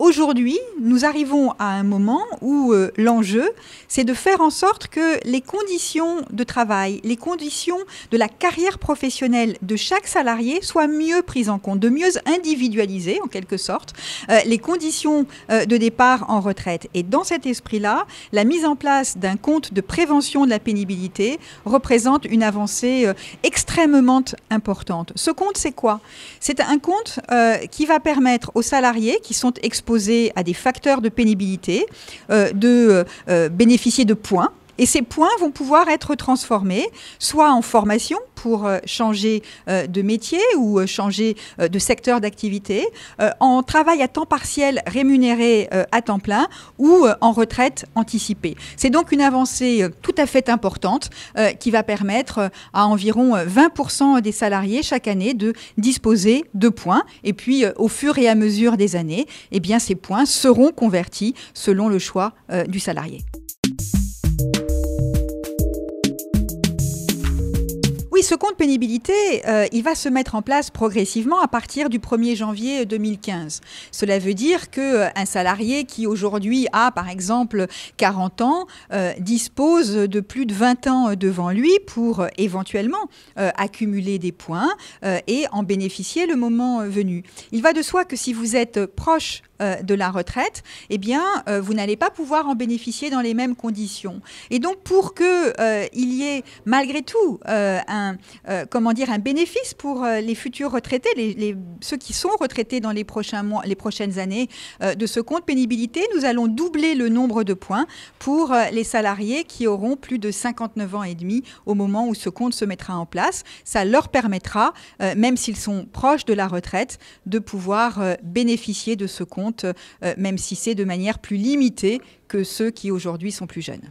aujourd'hui, nous arrivons à un moment où euh, l'enjeu, c'est de faire en sorte que les conditions de travail, les conditions de la carrière professionnelle de chaque salarié soient mieux prises en compte, de mieux individualiser en quelque sorte, euh, les conditions euh, de départ en retraite. Et dans cet esprit-là, la mise en place d'un compte de prévention de la pénibilité représente une avancée extrêmement importante. Ce compte, c'est quoi C'est un compte qui va permettre aux salariés qui sont exposés à des facteurs de pénibilité, euh, de euh, euh, bénéficier de points et ces points vont pouvoir être transformés, soit en formation pour euh, changer euh, de métier ou euh, changer de secteur d'activité, en travail à temps partiel rémunéré à temps plein ou en retraite anticipée. C'est donc une avancée tout à fait importante qui va permettre à environ 20% des salariés chaque année de disposer de points. Et puis, au fur et à mesure des années, eh bien, ces points seront convertis selon le choix du salarié. ce compte pénibilité, euh, il va se mettre en place progressivement à partir du 1er janvier 2015. Cela veut dire qu'un euh, salarié qui aujourd'hui a, par exemple, 40 ans, euh, dispose de plus de 20 ans devant lui pour éventuellement accumuler des points et en bénéficier le moment venu. Il va de soi que si vous êtes proche de la retraite, eh bien, vous n'allez pas pouvoir en bénéficier dans les mêmes conditions. Et donc, pour que il y ait malgré tout un, euh, comment dire, un bénéfice pour euh, les futurs retraités, ceux qui sont retraités dans les, prochains mois, les prochaines années euh, de ce compte pénibilité. Nous allons doubler le nombre de points pour les salariés qui auront plus de 59 ans et demi au moment où ce compte se mettra en place. Ça leur permettra, même s'ils sont proches de la retraite, de pouvoir bénéficier de ce compte, même si c'est de manière plus limitée que ceux qui aujourd'hui sont plus jeunes.